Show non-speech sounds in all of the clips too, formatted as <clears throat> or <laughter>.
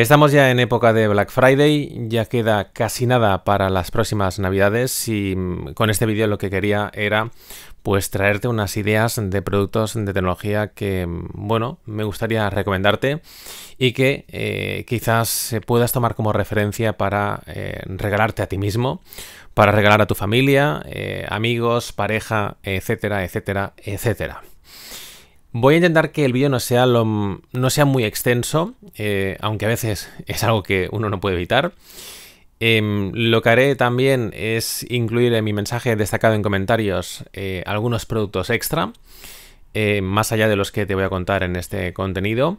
Estamos ya en época de Black Friday, ya queda casi nada para las próximas navidades y mm, con este vídeo lo que quería era pues traerte unas ideas de productos de tecnología que, mm, bueno, me gustaría recomendarte y que eh, quizás puedas tomar como referencia para eh, regalarte a ti mismo, para regalar a tu familia, eh, amigos, pareja, etcétera, etcétera, etcétera. Voy a intentar que el vídeo no sea, no sea muy extenso, eh, aunque a veces <laughs> es algo que uno no puede evitar. Em, lo que haré también es incluir en mi mensaje destacado en comentarios eh, algunos productos extra, eh, más allá de los que te voy a contar en este contenido.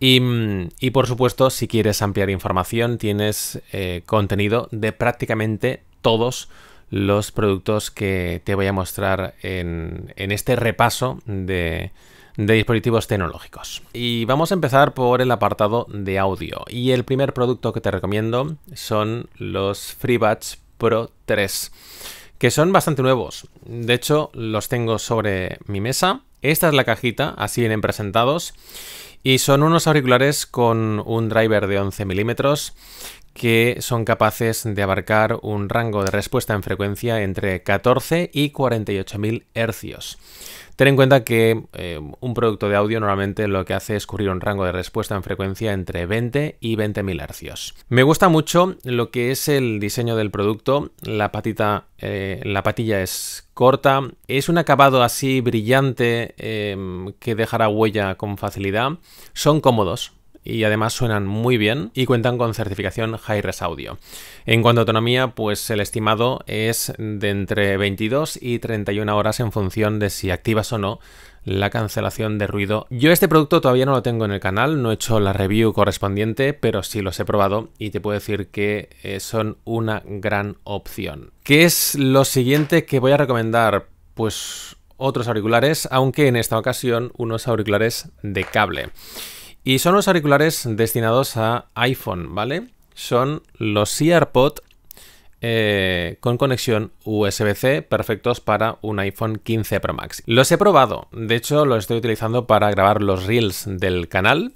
Y, mm, por supuesto, si quieres ampliar información, tienes contenido de prácticamente todos los productos que te voy a mostrar en este repaso de, de dispositivos tecnológicos. Y vamos a empezar por el apartado de audio. Y el primer producto que te recomiendo son los FreeBuds Pro 3, que son bastante nuevos. De hecho, los tengo sobre mi mesa. Esta es la cajita, así vienen presentados. Y son unos auriculares con un driver de 11 milímetros que son capaces de abarcar un rango de respuesta en frecuencia entre 14 y 48.000 hercios. Ten en cuenta que eh, un producto de audio normalmente lo que hace es cubrir un rango de respuesta en frecuencia entre 20 y 20.000 hercios. Me gusta mucho lo que es el diseño del producto. La patita, eh, la patilla es corta. Es un acabado así brillante eh, que dejará huella con facilidad. Son cómodos, y además suenan muy bien y cuentan con certificación Hi-Res Audio. En cuanto a autonomía, pues el estimado es de entre 22 y 31 horas en función de si activas o no la cancelación de ruido. Yo este producto todavía no lo tengo en el canal, no he hecho la review correspondiente, pero sí los he probado y te puedo decir que eh, son una gran opción. ¿Qué es lo siguiente que voy a recomendar? Pues otros auriculares, aunque en esta ocasión unos auriculares de cable. Y son los auriculares destinados a iPhone, ¿vale? Son los EarPod eh, con conexión USB-C perfectos para un iPhone 15 Pro Max. Los he probado, de hecho los estoy utilizando para grabar los reels del canal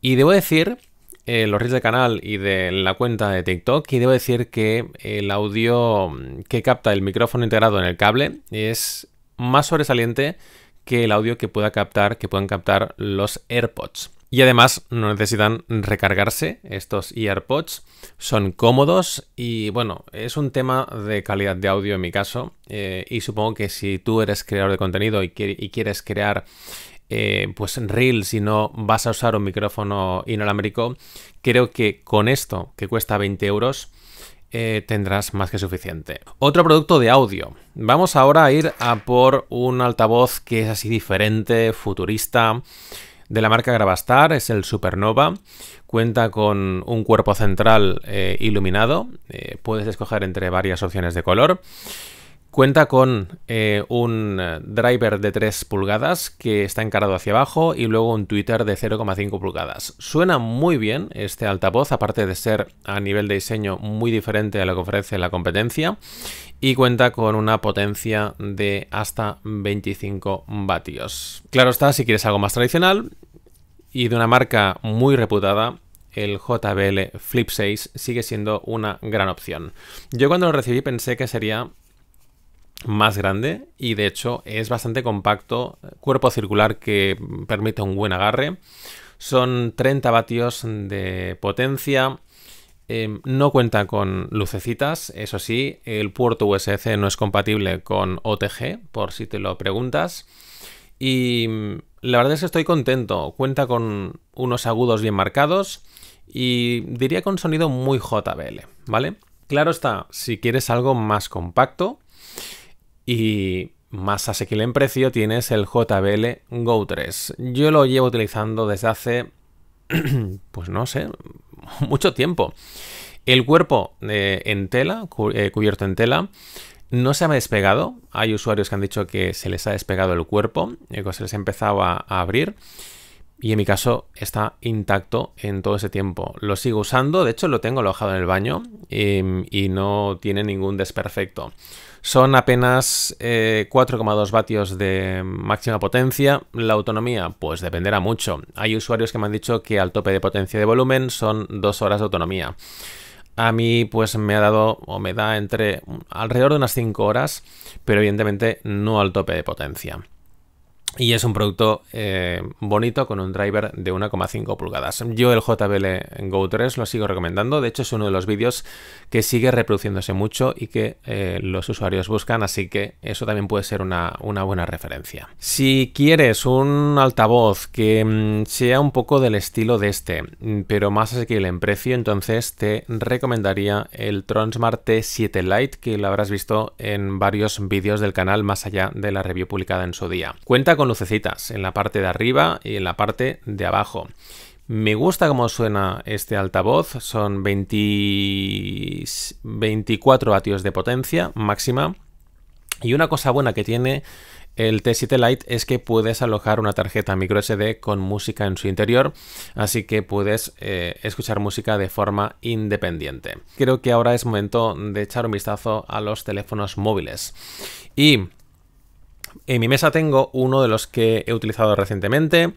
y debo decir, eh, los reels del canal y de la cuenta de TikTok, y debo decir que el audio que capta el micrófono integrado en el cable es más sobresaliente que el audio que pueda captar, que puedan captar los AirPods. Y además no necesitan recargarse estos AirPods, son cómodos y bueno, es un tema de calidad de audio en mi caso. Eh, y supongo que si tú eres creador de contenido y, quieres crear eh, pues Reels y no vas a usar un micrófono inalámbrico, creo que con esto, que cuesta 20 euros, eh, tendrás más que suficiente. Otro producto de audio. Vamos ahora a ir a por un altavoz que es así diferente, futurista de la marca Gravastar es el Supernova. Cuenta con un cuerpo central eh, iluminado. Eh, puedes escoger entre varias opciones de color. Cuenta con eh, un eh, driver de 3 pulgadas que está encarado hacia abajo y luego un Twitter de 0,5 pulgadas. Suena muy bien este altavoz, aparte de ser a nivel de diseño muy diferente a lo que ofrece la competencia. Y cuenta con una potencia de hasta 25 vatios. Claro está, si quieres algo más tradicional y de una marca muy reputada, el JBL Flip 6 sigue siendo una gran opción. Yo cuando lo recibí pensé que sería más grande y de hecho es bastante compacto, cuerpo circular que permite un buen agarre, son 30 vatios de potencia, em, no cuenta con lucecitas, eso sí, el puerto USC no es compatible con OTG, por si te lo preguntas. Y mm, la verdad es que estoy contento, cuenta con unos agudos bien marcados y diría con sonido muy JBL, ¿vale? Claro está, si quieres algo más compacto, y más asequible en precio tienes el JBL Go 3. Yo lo llevo utilizando desde hace, <clears throat> pues no sé, <laughs> mucho tiempo. El cuerpo eh, en tela, eh, cubierto en tela, no se ha despegado. Hay usuarios que han dicho que se les ha despegado el cuerpo, eh, que se les ha empezado a, abrir. Y en mi caso está intacto en todo ese tiempo. Lo sigo usando, de hecho lo tengo alojado en el baño em, y no tiene ningún desperfecto. Son apenas 4,2 eh, vatios de máxima potencia. La autonomía, pues dependerá mucho. Hay usuarios que me han dicho que al tope de potencia de volumen son 2 horas de autonomía. A mí, pues me ha dado o me da entre alrededor de unas 5 horas, pero evidentemente no al tope de potencia. Y es un producto eh, bonito con un driver de 1,5 pulgadas. Yo el JBL Go 3 lo sigo recomendando. De hecho es uno de los vídeos que sigue reproduciéndose mucho y que eh, los usuarios buscan. Así que eso también puede ser una, una buena referencia. Si quieres un altavoz que mm, sea un poco del estilo de este, mm, pero más asequible en precio, entonces te recomendaría el Tronsmart T7 Lite que lo habrás visto en varios vídeos del canal más allá de la review publicada en su día. Cuenta con lucecitas en la parte de arriba y en la parte de abajo. Me gusta cómo suena este altavoz, son 20... 24 vatios de potencia máxima. Y una cosa buena que tiene el T7 Lite es que puedes alojar una tarjeta micro SD con música en su interior, así que puedes eh, escuchar música de forma independiente. Creo que ahora es momento de echar un vistazo a los teléfonos móviles. Y en mi mesa tengo uno de los que he utilizado recientemente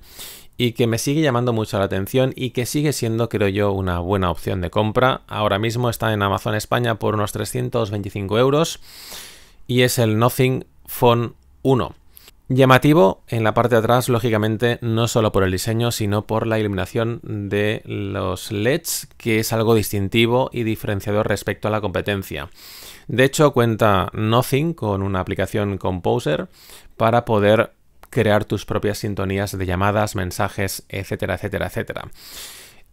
y que me sigue llamando mucho la atención y que sigue siendo, creo yo, una buena opción de compra. Ahora mismo está en Amazon España por unos 325 euros y es el Nothing Phone 1. Llamativo en la parte de atrás, lógicamente, no solo por el diseño, sino por la iluminación de los LEDs, que es algo distintivo y diferenciador respecto a la competencia. De hecho, cuenta Nothing con una aplicación Composer para poder crear tus propias sintonías de llamadas, mensajes, etcétera, etcétera, etcétera.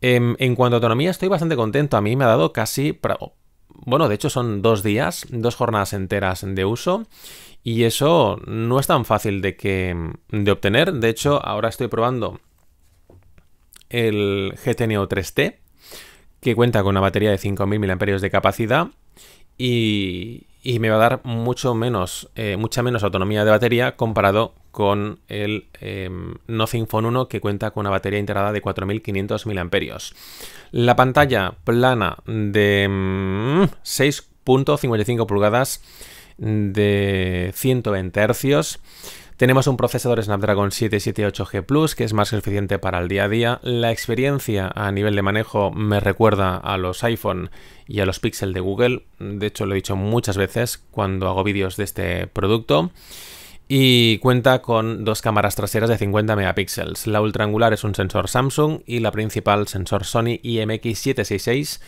Em, en, cuanto a autonomía, estoy bastante contento. A mí me ha dado casi... Bueno, de hecho son dos días, dos jornadas enteras de uso y eso no es tan fácil de, que, obtener. De hecho, ahora estoy probando el gtno 3T, que cuenta con una batería de 5.000 mAh de capacidad y, y me va a dar mucho menos, eh, mucha menos autonomía de batería comparado con el no em, Nothing Phone 1 que cuenta con una batería integrada de 4500 mAh. La pantalla plana de 6.55 em, pulgadas de 120 Hz tenemos un procesador Snapdragon 778G Plus que es más que suficiente para el día a día. La experiencia a nivel de manejo me recuerda a los iPhone y a los Pixel de Google. De hecho, lo he dicho muchas veces cuando hago vídeos de este producto y cuenta con dos cámaras traseras de 50 megapíxeles. La ultraangular es un sensor Samsung y la principal sensor Sony IMX766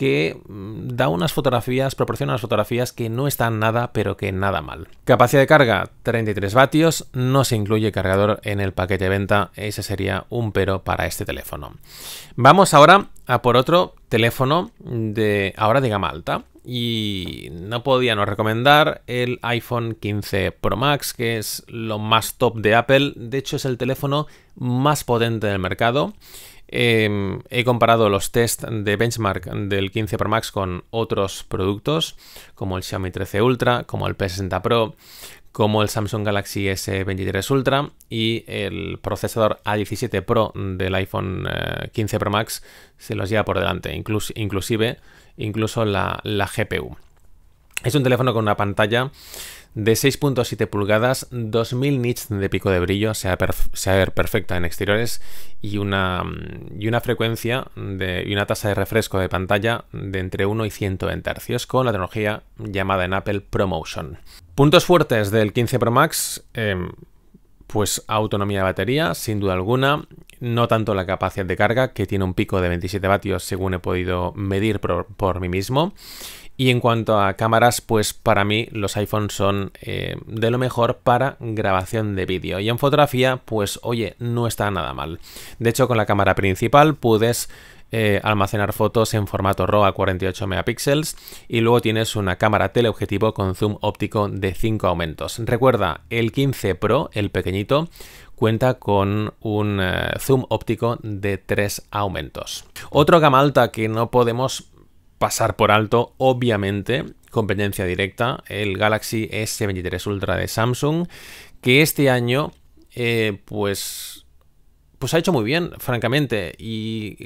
que mm, da unas fotografías, proporciona unas fotografías que no están nada, pero que nada mal. Capacidad de carga 33 vatios, no se incluye cargador en el paquete de venta, ese sería un pero para este teléfono. Vamos ahora a por otro teléfono de ahora de gama alta y no podía no recomendar el iPhone 15 Pro Max, que es lo más top de Apple. De hecho, es el teléfono más potente del mercado. Em, he comparado los test de benchmark del 15 Pro Max con otros productos, como el Xiaomi 13 Ultra, como el P60 Pro, como el Samsung Galaxy S23 Ultra y el procesador A17 Pro del iPhone 15 eh, Pro Max se los lleva por delante, incluso, inclusive incluso la, GPU. Es un teléfono con una pantalla de 6.7 pulgadas, 2000 nits de pico de brillo, sea, a ver perfecta en exteriores y una, y una frecuencia de, y una tasa de refresco de pantalla de entre 1 y 120 Hz con la tecnología llamada en Apple ProMotion. Puntos fuertes del 15 Pro Max, eh, pues autonomía de batería, sin duda alguna, no tanto la capacidad de carga, que tiene un pico de 27 vatios según he podido medir por, mí mismo. Y en cuanto a cámaras, pues para mí los iPhones son eh, de lo mejor para grabación de vídeo. Y en fotografía, pues oye, no está nada mal. De hecho, con la cámara principal puedes eh, almacenar fotos en formato RAW a 48 megapíxeles y luego tienes una cámara teleobjetivo con zoom óptico de 5 aumentos. Recuerda, el 15 Pro, el pequeñito, cuenta con un eh, zoom óptico de 3 aumentos. Otro gama alta que no podemos pasar por alto, obviamente, competencia directa, el Galaxy S23 Ultra de Samsung, que este año eh, pues pues ha hecho muy bien, francamente. Y,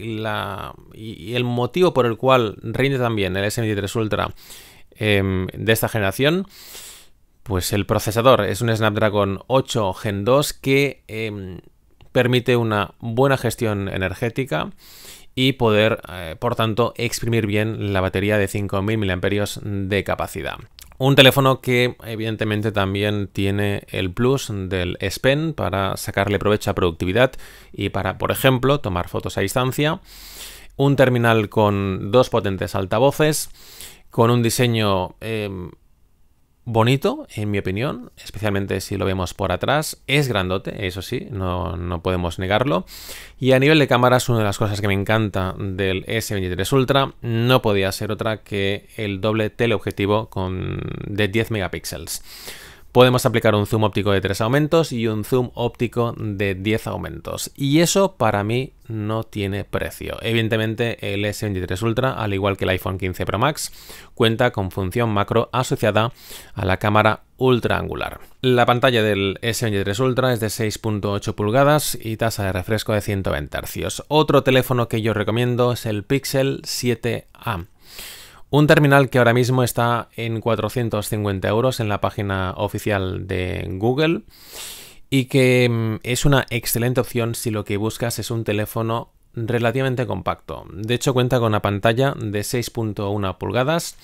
el motivo por el cual rinde también el s 3 Ultra em, de esta generación, pues el procesador es un Snapdragon 8 Gen 2 que em, permite una buena gestión energética y poder, eh, por tanto, exprimir bien la batería de 5.000 mAh de capacidad. Un teléfono que evidentemente también tiene el plus del S Pen para sacarle provecho a productividad y para, por ejemplo, tomar fotos a distancia. Un terminal con dos potentes altavoces, con un diseño em, bonito, en mi opinión, especialmente si lo vemos por atrás. Es grandote, eso sí, no, podemos negarlo. Y a nivel de cámaras, una de las cosas que me encanta del S23 Ultra no podía ser otra que el doble teleobjetivo con, de 10 megapíxeles podemos aplicar un zoom óptico de 3 aumentos y un zoom óptico de 10 aumentos. Y eso para mí no tiene precio. Evidentemente el S23 Ultra, al igual que el iPhone 15 Pro Max, cuenta con función macro asociada a la cámara ultra angular. La pantalla del S23 Ultra es de 6.8 pulgadas y tasa de refresco de 120 Hz. Otro teléfono que yo recomiendo es el Pixel 7a. Un terminal que ahora mismo está en 450 euros en la página oficial de Google y que mm, es una excelente opción si lo que buscas es un teléfono relativamente compacto. De hecho cuenta con una pantalla de 6.1 pulgadas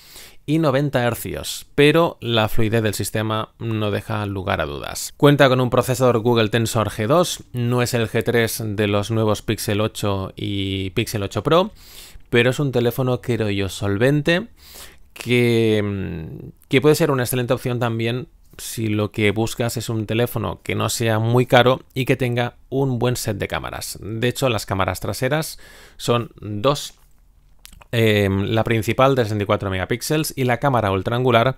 y 90 hercios, pero la fluidez del sistema no deja lugar a dudas. Cuenta con un procesador Google Tensor G2, no es el G3 de los nuevos Pixel 8 y Pixel 8 Pro, pero es un teléfono, creo yo, solvente, mm, que, puede ser una excelente opción también si lo que buscas es un teléfono que no sea muy caro y que tenga un buen set de cámaras. De hecho, las cámaras traseras son dos. Em, la principal de 64 megapíxeles y la cámara ultraangular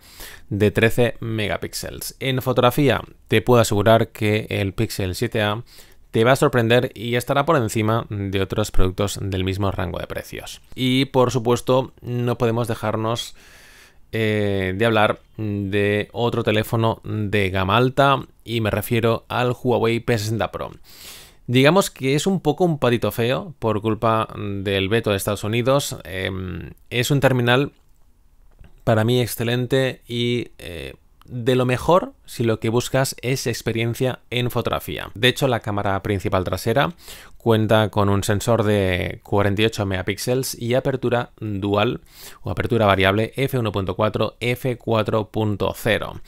de 13 megapíxeles. En fotografía te puedo asegurar que el Pixel 7a te va a sorprender y estará por encima de otros productos del mismo rango de precios. Y por supuesto, no podemos dejarnos eh, de hablar de otro teléfono de gama alta y me refiero al Huawei P60 Pro. Digamos que es un poco un patito feo por culpa del veto de Estados Unidos. Em, es un terminal para mí excelente y eh, de lo mejor si lo que buscas es experiencia en fotografía. De hecho, la cámara principal trasera cuenta con un sensor de 48 megapíxeles y apertura dual o apertura variable f1.4 f4.0.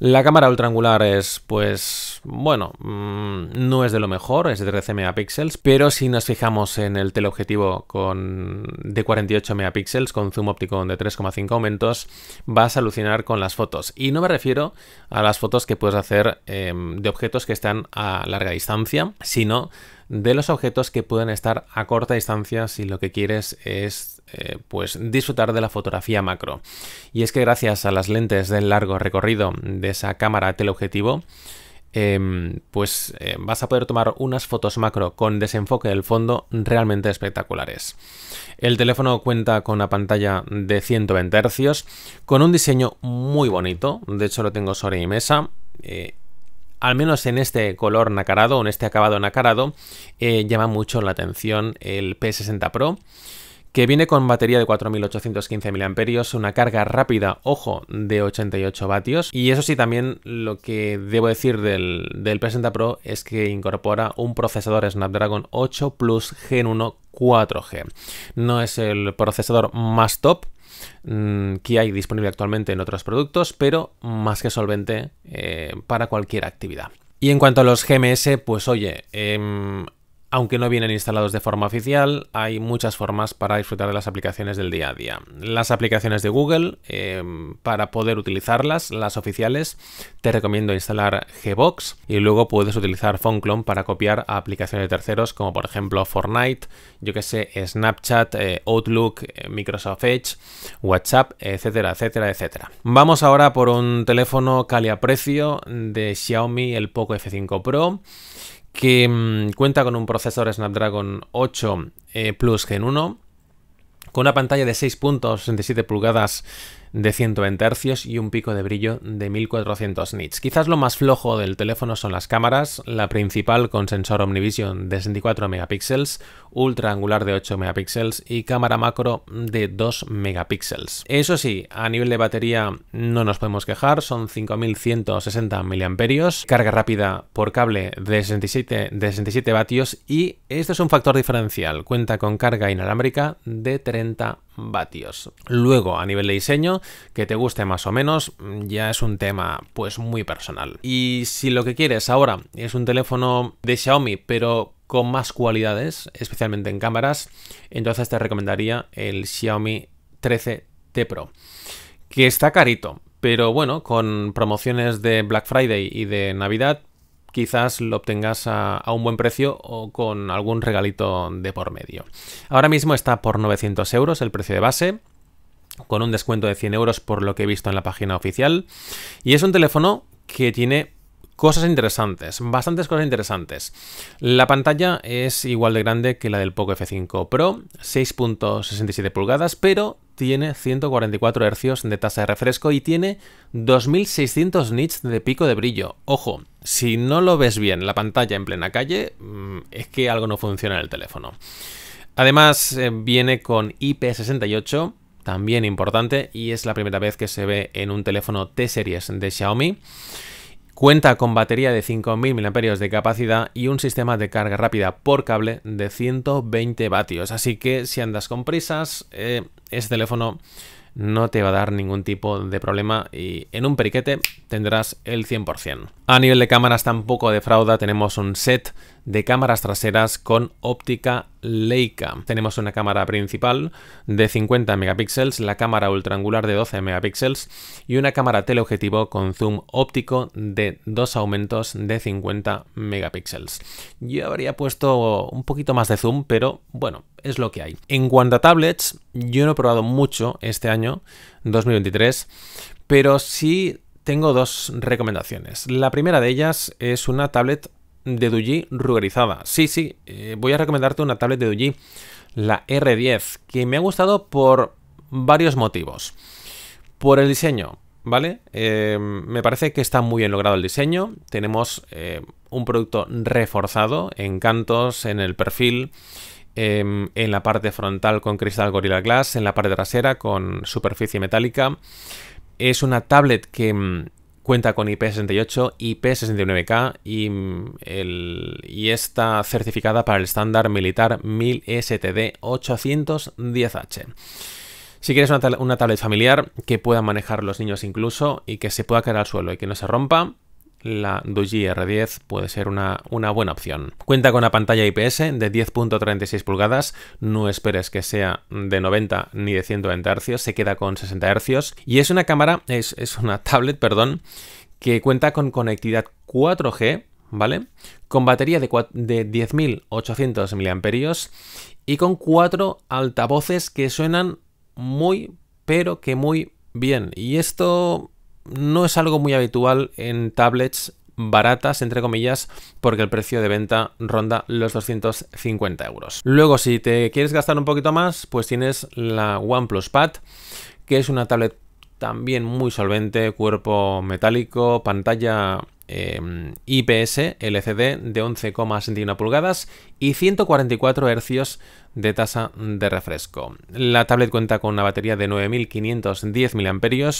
La cámara ultraangular es, pues, bueno, mm, no es de lo mejor, es de 13 megapíxeles, pero si nos fijamos en el teleobjetivo con, de 48 megapíxeles con zoom óptico de 3,5 aumentos, vas a alucinar con las fotos. Y no me refiero a las fotos que puedes hacer em, de objetos que están a larga distancia, sino de los objetos que pueden estar a corta distancia si lo que quieres es eh, pues disfrutar de la fotografía macro. Y es que gracias a las lentes del largo recorrido de esa cámara teleobjetivo, em, pues eh, vas a poder tomar unas fotos macro con desenfoque del fondo realmente espectaculares. El teléfono cuenta con una pantalla de 120 Hz, con un diseño muy bonito, de hecho lo tengo sobre mi mesa, eh, al menos en este color nacarado en este acabado nacarado, eh, llama mucho la atención el P60 Pro, que viene con batería de 4815 mAh, una carga rápida, ojo, de 88 vatios. Y eso sí, también lo que debo decir del, del P60 Pro es que incorpora un procesador Snapdragon 8 Plus Gen 1 4G. No es el procesador más top, Mm, que hay disponible actualmente en otros productos, pero más que solvente eh, para cualquier actividad. Y en cuanto a los GMS, pues oye, em, aunque no vienen instalados de forma oficial, hay muchas formas para disfrutar de las aplicaciones del día a día. Las aplicaciones de Google, em, para poder utilizarlas, las oficiales, te recomiendo instalar Gbox y luego puedes utilizar PhoneClone para copiar a aplicaciones de terceros como por ejemplo Fortnite, yo que sé, Snapchat, eh, Outlook, eh, Microsoft Edge, WhatsApp, etcétera, etcétera, etcétera. Vamos ahora por un teléfono cali a precio de Xiaomi el Poco F5 Pro que mm, cuenta con un procesador Snapdragon 8 eh, Plus Gen 1, con una pantalla de 6.67 pulgadas de 120 Hz y un pico de brillo de 1400 nits. Quizás lo más flojo del teléfono son las cámaras, la principal con sensor Omnivision de 64 megapíxeles, ultra angular de 8 megapíxeles y cámara macro de 2 megapíxeles. Eso sí, a nivel de batería no nos podemos quejar, son 5160 mAh. carga rápida por cable de 67, de 67 vatios y esto es un factor diferencial, cuenta con carga inalámbrica de 30 vatios. Luego, a nivel de diseño, que te guste más o menos, ya es un tema pues muy personal. Y si lo que quieres ahora es un teléfono de Xiaomi, pero con más cualidades, especialmente en cámaras, entonces te recomendaría el Xiaomi 13T Pro, que está carito, pero bueno, con promociones de Black Friday y de Navidad, quizás lo obtengas a, un buen precio o con algún regalito de por medio. Ahora mismo está por 900 euros el precio de base, con un descuento de 100 euros por lo que he visto en la página oficial, y es un teléfono que tiene Cosas interesantes, bastantes cosas interesantes. La pantalla es igual de grande que la del Poco F5 Pro, 6.67 pulgadas, pero tiene 144 hercios de tasa de refresco y tiene 2600 nits de pico de brillo. Ojo, si no lo ves bien la pantalla en plena calle, mm, es que algo no funciona en el teléfono. Además, eh, viene con IP68, también importante, y es la primera vez que se ve en un teléfono T-Series de Xiaomi. Cuenta con batería de 5.000 mAh de capacidad y un sistema de carga rápida por cable de 120 vatios. Así que si andas con prisas, eh, ese teléfono no te va a dar ningún tipo de problema y en un periquete tendrás el 100%. A nivel de cámaras tampoco defrauda, tenemos un set de cámaras traseras con óptica Leica. Tenemos una cámara principal de 50 megapíxeles, la cámara ultraangular de 12 megapíxeles y una cámara teleobjetivo con zoom óptico de dos aumentos de 50 megapíxeles. Yo habría puesto un poquito más de zoom, pero bueno, es lo que hay. En cuanto a tablets, yo no he probado mucho este año 2023, pero sí tengo dos recomendaciones. La primera de ellas es una tablet de Duji rugerizada Sí, sí, eh, voy a recomendarte una tablet de Duji, la R10, que me ha gustado por varios motivos. Por el diseño, ¿vale? Eh, me parece que está muy bien logrado el diseño. Tenemos eh, un producto reforzado en cantos, en el perfil, em, en la parte frontal con cristal Gorilla Glass, en la parte trasera con superficie metálica. Es una tablet que mm, cuenta con IP68, IP69K mm, y, está certificada para el estándar militar 1000STD810H. Si quieres una, una tablet familiar que puedan manejar los niños incluso y que se pueda caer al suelo y que no se rompa, la Doji R10 puede ser una, buena opción. Cuenta con una pantalla IPS de 10.36 pulgadas, no esperes que sea de 90 ni de 120 Hz, se queda con 60 Hz y es una cámara, es, una <laughs> tablet, perdón, que cuenta con conectividad 4G, ¿vale? Con batería de, de 10.800 mAh y con cuatro altavoces que suenan muy, pero que muy bien. Y esto no es algo muy habitual en tablets baratas, entre comillas, porque el precio de venta ronda los 250 euros. Luego, si te quieres gastar un poquito más, pues tienes la OnePlus Pad, que es una tablet también muy solvente, cuerpo metálico, pantalla Em, IPS LCD de 11,61 pulgadas y 144 Hz de tasa de refresco. La tablet cuenta con una batería de 9510 mAh,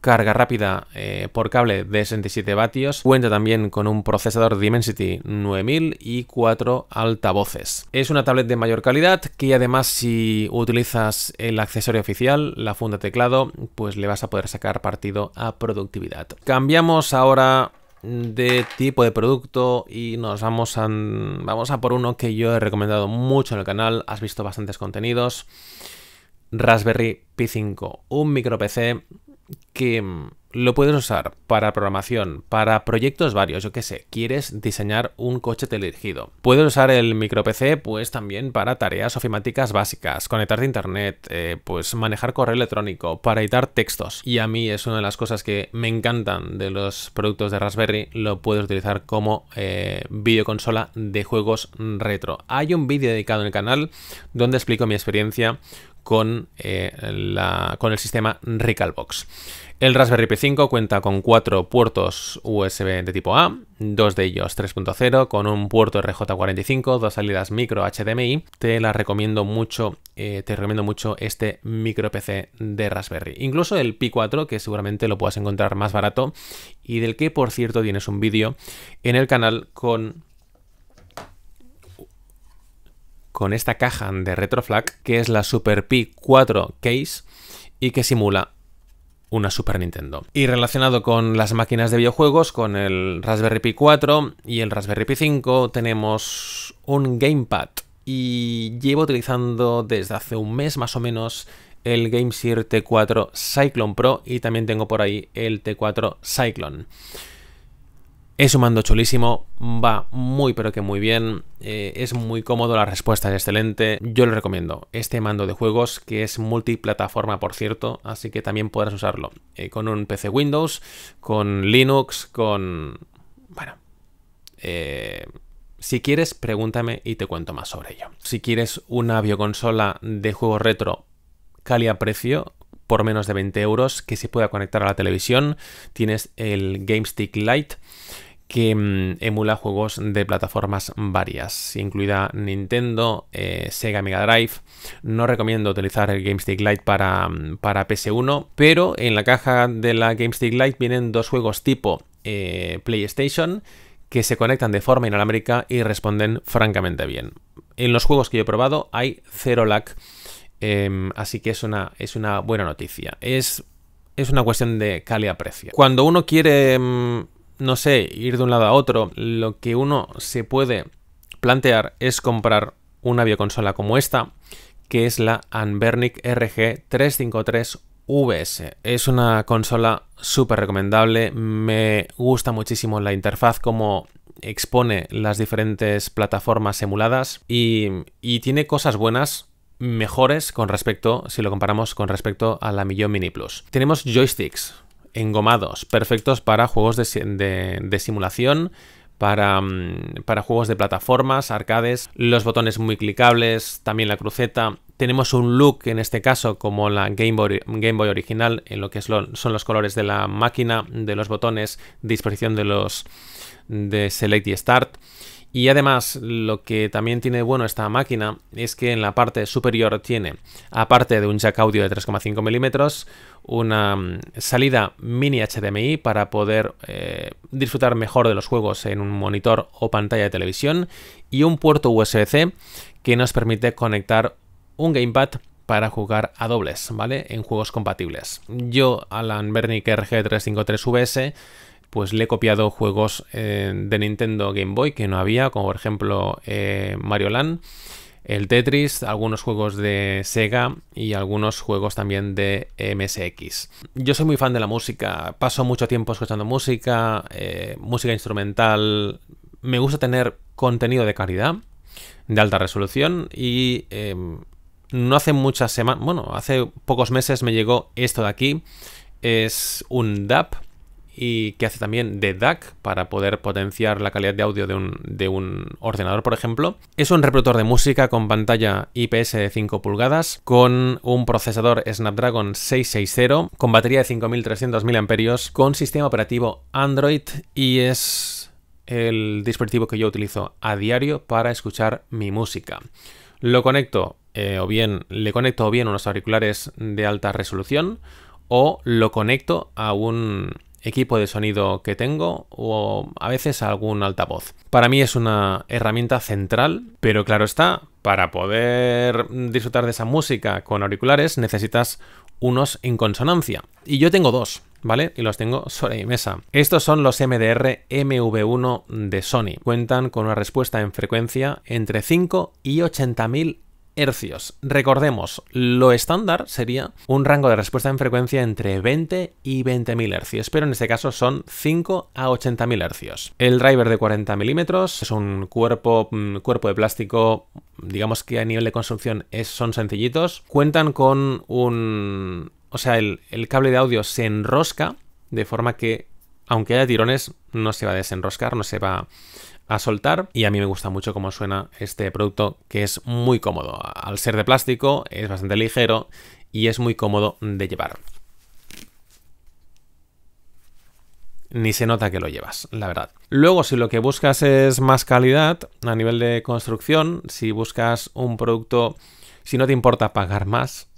carga rápida eh, por cable de 67 vatios, cuenta también con un procesador Dimensity 9000 y 4 altavoces. Es una tablet de mayor calidad que además si utilizas el accesorio oficial, la funda teclado, pues le vas a poder sacar partido a productividad. Cambiamos ahora de tipo de producto y nos vamos a, vamos a por uno que yo he recomendado mucho en el canal, has visto bastantes contenidos, Raspberry Pi 5, un micro PC que lo puedes usar para programación, para proyectos varios, yo qué sé, quieres diseñar un coche teledirigido. Puedes usar el micro PC pues también para tareas ofimáticas básicas, conectarte a internet, eh, pues manejar correo electrónico, para editar textos. Y a mí es una de las cosas que me encantan de los productos de Raspberry, lo puedes utilizar como eh, videoconsola de juegos retro. Hay un vídeo dedicado en el canal donde explico mi experiencia con, eh, la, con el sistema Recalbox. El Raspberry Pi 5 cuenta con cuatro puertos USB de tipo A, dos de ellos 3.0, con un puerto RJ45, dos salidas micro HDMI. Te la recomiendo mucho, eh, te recomiendo mucho este micro PC de Raspberry. Incluso el Pi 4, que seguramente lo puedas encontrar más barato y del que, por cierto, tienes un vídeo en el canal con con esta caja de Retroflag, que es la Super P4 Case y que simula una Super Nintendo. Y relacionado con las máquinas de videojuegos, con el Raspberry Pi 4 y el Raspberry Pi 5, tenemos un gamepad. Y llevo utilizando desde hace un mes más o menos el GameSir T4 Cyclone Pro y también tengo por ahí el T4 Cyclone. Es un mando chulísimo, va muy pero que muy bien, eh, es muy cómodo, la respuesta es excelente. Yo lo recomiendo, este mando de juegos que es multiplataforma por cierto, así que también podrás usarlo eh, con un PC Windows, con Linux, con... Bueno, eh, Si quieres, pregúntame y te cuento más sobre ello. Si quieres una bioconsola de juego retro a precio por menos de 20 euros que se pueda conectar a la televisión, tienes el GameStick Lite que mm, emula juegos de plataformas varias, incluida Nintendo, eh, Sega Mega Drive. No recomiendo utilizar el GameStick Lite para, mm, para PS1, pero en la caja de la GameStick Lite vienen dos juegos tipo eh, PlayStation que se conectan de forma inalámbrica y responden francamente bien. En los juegos que yo he probado hay cero lag, em, así que es una, es una buena noticia. Es, es una cuestión de calidad-precio. Cuando uno quiere mm, no sé, ir de un lado a otro, lo que uno se puede plantear es comprar una bioconsola como esta, que es la Anbernic RG353VS. Es una consola súper recomendable, me gusta muchísimo la interfaz, como expone las diferentes plataformas emuladas y, y tiene cosas buenas mejores con respecto, si lo comparamos con respecto a la Millón Mini Plus. Tenemos joysticks, engomados, perfectos para juegos de, simulación, para, mm, para, juegos de plataformas, arcades, los botones muy clicables, también la cruceta. Tenemos un look, en este caso, como la Game Boy, original, en lo que son los colores de la máquina, de los botones, disposición de los de Select y Start. Y además, lo que también tiene bueno esta máquina es que en la parte superior tiene, aparte de un jack audio de 3,5 milímetros, una mm, salida mini HDMI para poder eh, disfrutar mejor de los juegos en un monitor o pantalla de televisión y un puerto USB-C que nos permite conectar un gamepad para jugar a dobles, ¿vale? En juegos compatibles. Yo, Alan Bernick RG353VS, pues le he copiado juegos eh, de Nintendo Game Boy que no había, como por ejemplo eh, Mario Land, el Tetris, algunos juegos de Sega y algunos juegos también de MSX. Yo soy muy fan de la música, paso mucho tiempo escuchando música, eh, música instrumental, me gusta tener contenido de calidad, de alta resolución y... Em, no hace muchas semanas, bueno, hace pocos meses me llegó esto de aquí. Es un DAP, y que hace también de DAC para poder potenciar la calidad de audio de un, ordenador, por ejemplo. Es un reproductor de música con pantalla IPS de 5 pulgadas, con un procesador Snapdragon 660, con batería de 5300 mAh, con sistema operativo Android y es el dispositivo que yo utilizo a diario para escuchar mi música. Lo conecto eh, o bien le conecto o bien unos auriculares de alta resolución o lo conecto a un equipo de sonido que tengo o a veces algún altavoz. Para mí es una herramienta central, pero claro está, para poder disfrutar de esa música con auriculares necesitas unos en consonancia. Y yo tengo dos, ¿vale? Y los tengo sobre mi mesa. Estos son los MDR MV1 de Sony. Cuentan con una respuesta en frecuencia entre 5 y 80.000 hercios. Recordemos, lo estándar sería un rango de respuesta en frecuencia entre 20 y 20.000 hercios, pero en este caso son 5 a 80.000 hercios. El driver de 40 milímetros es un cuerpo, mm, cuerpo de plástico, digamos que a nivel de construcción es, son sencillitos. Cuentan con un... O sea, el, el cable de audio se enrosca de forma que, aunque haya tirones, no se va a desenroscar, no se va a soltar y a mí me gusta mucho cómo suena este producto que es muy cómodo. Al ser de plástico es bastante ligero y es muy cómodo de llevar. Ni se nota que lo llevas, la verdad. Luego, si lo que buscas es más calidad a nivel de construcción, si buscas un producto, si no te importa pagar más,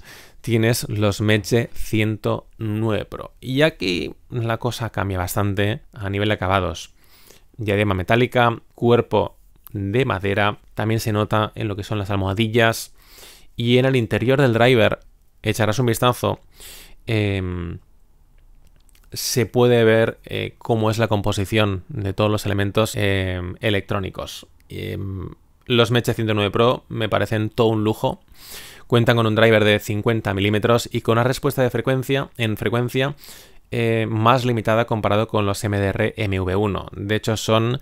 tienes los Meche 109 Pro. Y aquí la cosa cambia bastante a nivel de acabados diadema metálica, cuerpo de madera, también se nota en lo que son las almohadillas y en el interior del driver, echarás un vistazo, em, se puede ver eh, cómo es la composición de todos los elementos em, electrónicos. Em, los Mecha 109 Pro me parecen todo un lujo. Cuentan con un driver de 50 milímetros y con una respuesta de frecuencia en frecuencia eh, más limitada comparado con los MDR MV1. De hecho, son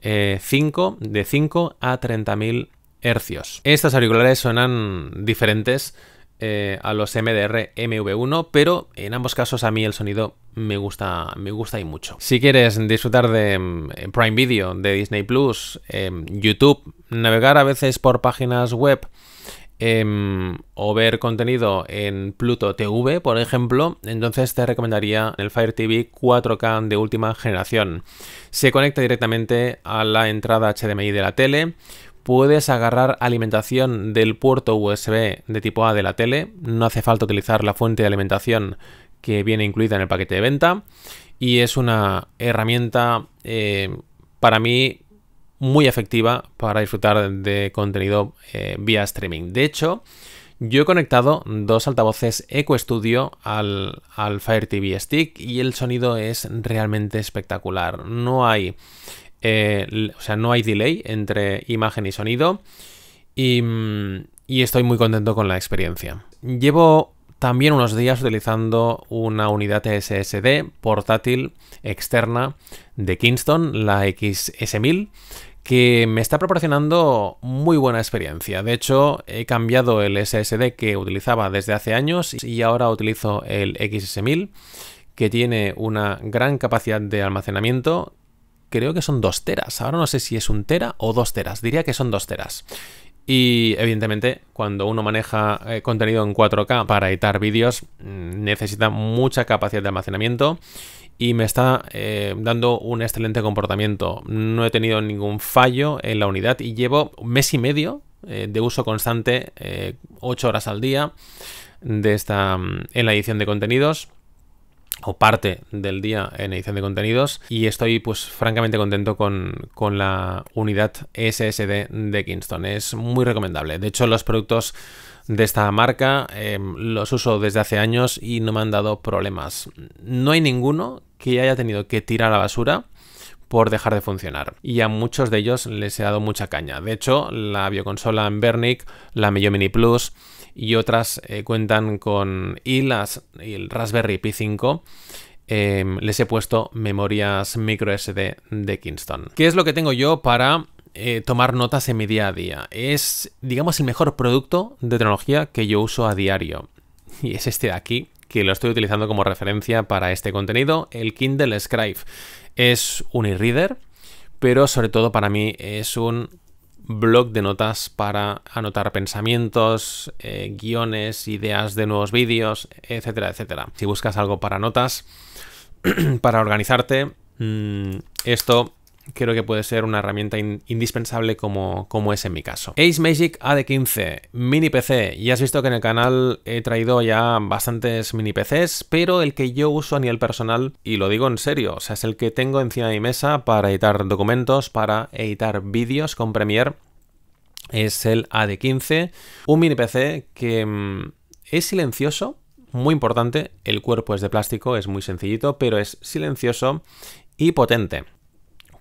5, eh, de 5 a 30.000 hercios. Estos auriculares suenan diferentes eh, a los MDR MV1, pero en ambos casos a mí el sonido me gusta, me gusta y mucho. Si quieres disfrutar de mm, Prime Video, de Disney Plus, em, YouTube, navegar a veces por páginas web Em, o ver contenido en Pluto TV, por ejemplo, entonces te recomendaría el Fire TV 4K de última generación. Se conecta directamente a la entrada HDMI de la tele. Puedes agarrar alimentación del puerto USB de tipo A de la tele. No hace falta utilizar la fuente de alimentación que viene incluida en el paquete de venta. Y es una herramienta eh, para mí muy efectiva para disfrutar de contenido eh, vía streaming. De hecho, yo he conectado dos altavoces Eco Studio al, Fire TV Stick y el sonido es realmente espectacular. No hay, eh, o sea, no hay delay entre imagen y sonido y, mm, y estoy muy contento con la experiencia. Llevo también unos días utilizando una unidad SSD portátil externa de Kingston, la XS1000, que me está proporcionando muy buena experiencia. De hecho, he cambiado el SSD que utilizaba desde hace años y ahora utilizo el XS1000, que tiene una gran capacidad de almacenamiento. Creo que son dos teras. Ahora no sé si es un tera o dos teras. Diría que son dos teras. Y evidentemente, cuando uno maneja eh, contenido en 4K para editar vídeos, mm, necesita mucha capacidad de almacenamiento y me está eh, dando un excelente comportamiento. No he tenido ningún fallo en la unidad y llevo mes y medio eh, de uso constante, 8 horas al día de esta, mm, en la edición de contenidos o parte del día en edición de contenidos y estoy pues francamente contento con, con, la unidad SSD de Kingston. Es muy recomendable. De hecho los productos de esta marca em, los uso desde hace años y no me han dado problemas. No hay ninguno que haya tenido que tirar a la basura por dejar de funcionar. Y a muchos de ellos les he dado mucha caña. De hecho, la bioconsola en bernick la Mio Mini Plus, y otras eh, cuentan con y y el Raspberry Pi 5. Em, les he puesto memorias micro SD de Kingston. ¿Qué es lo que tengo yo para eh, tomar notas en mi día a día? Es, digamos, el mejor producto de tecnología que yo uso a diario. Y es este de aquí, que lo estoy utilizando como referencia para este contenido, el Kindle Scribe. Es un e-reader, pero sobre todo para mí es un blog de notas para anotar pensamientos, eh, guiones, ideas de nuevos vídeos, etcétera, etcétera. Si buscas algo para notas, <clears throat> para organizarte, mm, esto creo que puede ser una herramienta indispensable como, como es en mi caso. Ace Magic AD15, mini PC. Ya has visto que en el canal he traído ya bastantes mini PCs, pero el que yo uso a nivel personal, y lo digo en serio, o sea, es el que tengo encima de mi mesa para editar documentos, para editar vídeos con Premiere, es el AD15, un mini PC que mm, es silencioso. Muy importante, el cuerpo es de plástico, es muy sencillito, pero es silencioso y potente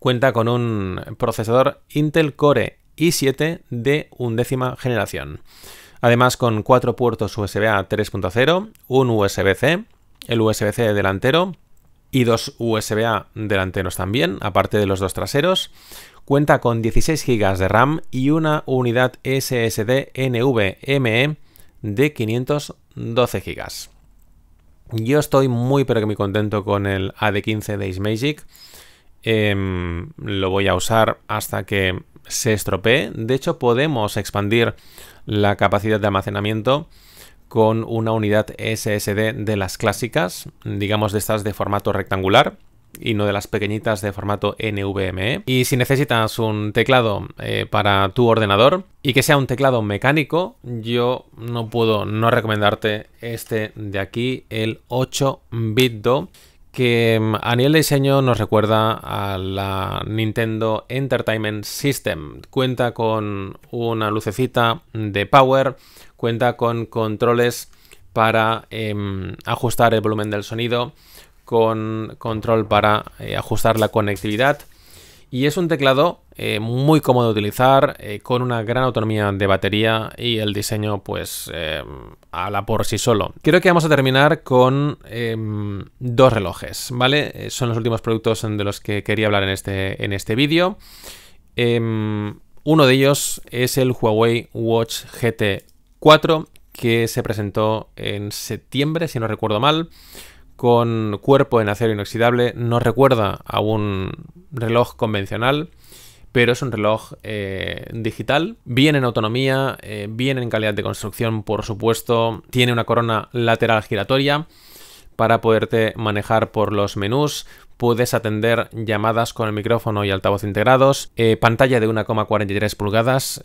cuenta con un procesador Intel Core i7 de undécima generación. Además con cuatro puertos USB A 3.0, un USB-C, el USB-C delantero y dos USB A delanteros también, aparte de los dos traseros. Cuenta con 16 GB de RAM y una unidad SSD NVMe de 512 GB. Yo estoy muy pero que muy contento con el AD15 de Magic. Em, lo voy a usar hasta que se estropee. De hecho, podemos expandir la capacidad de almacenamiento con una unidad SSD de las clásicas, digamos de estas de formato rectangular y no de las pequeñitas de formato NVMe. Y si necesitas un teclado eh, para tu ordenador y que sea un teclado mecánico, yo no puedo no recomendarte este de aquí, el 8 bit que mm, a nivel de diseño nos recuerda a la Nintendo Entertainment System. Cuenta con una lucecita de power, cuenta con controles para em, ajustar el volumen del sonido, con control para eh, ajustar la conectividad y es un teclado eh, muy cómodo de utilizar, eh, con una gran autonomía de batería y el diseño pues eh, habla por sí solo. Creo que vamos a terminar con em, dos relojes, ¿vale? Eh, son los últimos productos de los que quería hablar en este, en este vídeo. Em, uno de ellos es el Huawei Watch GT4 que se presentó en septiembre, si no recuerdo mal con cuerpo en acero inoxidable. No recuerda a un reloj convencional, pero es un reloj eh, digital. Bien en autonomía, eh, bien en calidad de construcción, por supuesto. Tiene una corona lateral giratoria para poderte manejar por los menús. Puedes atender llamadas con el micrófono y altavoz integrados. Eh, pantalla de 1,43 pulgadas,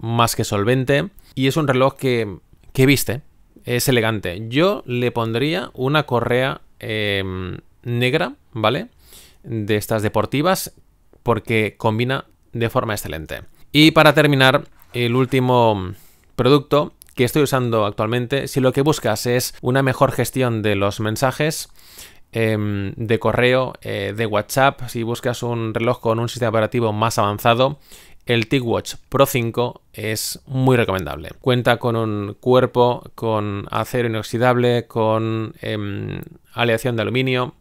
más que solvente. Y es un reloj que, que, viste. Es elegante. Yo le pondría una correa negra, ¿vale? de estas deportivas porque combina de forma excelente. Y para terminar, el último producto que estoy usando actualmente, si lo que buscas es una mejor gestión de los mensajes, em, de correo, eh, de WhatsApp, si buscas un reloj con un sistema operativo más avanzado, el TicWatch Pro 5 es muy recomendable. Cuenta con un cuerpo con acero inoxidable, con em, aleación de aluminio,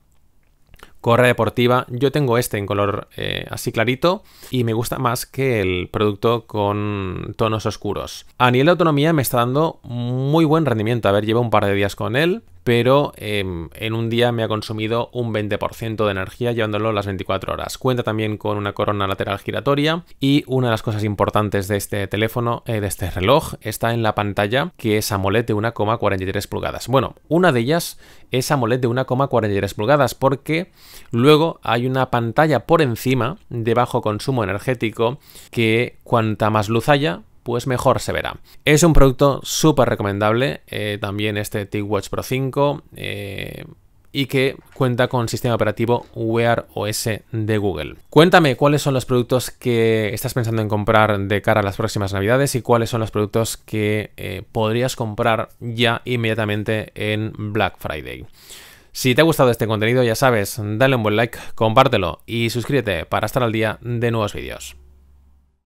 correa deportiva. Yo tengo este en color eh, así clarito y me gusta más que el producto con tonos oscuros. A nivel de autonomía me está dando muy buen rendimiento. A ver, llevo un par de días con él pero em, en un día me ha consumido un 20% de energía llevándolo las 24 horas. Cuenta también con una corona lateral giratoria y una de las cosas importantes de este teléfono, eh, de este reloj, está en la pantalla que es AMOLED de 1,43 pulgadas. Bueno, una de ellas es AMOLED de 1,43 pulgadas porque luego hay una pantalla por encima de bajo consumo energético que cuanta más luz haya, pues mejor se verá. Es un producto súper recomendable, eh, también este TicWatch Pro 5, eh, y que cuenta con sistema operativo Wear OS de Google. Cuéntame cuáles son los productos que estás pensando en comprar de cara a las próximas navidades y cuáles son los productos que eh, podrías comprar ya inmediatamente en Black Friday. Si te ha gustado este contenido, ya sabes, dale un buen like, compártelo y suscríbete para estar al día de nuevos vídeos.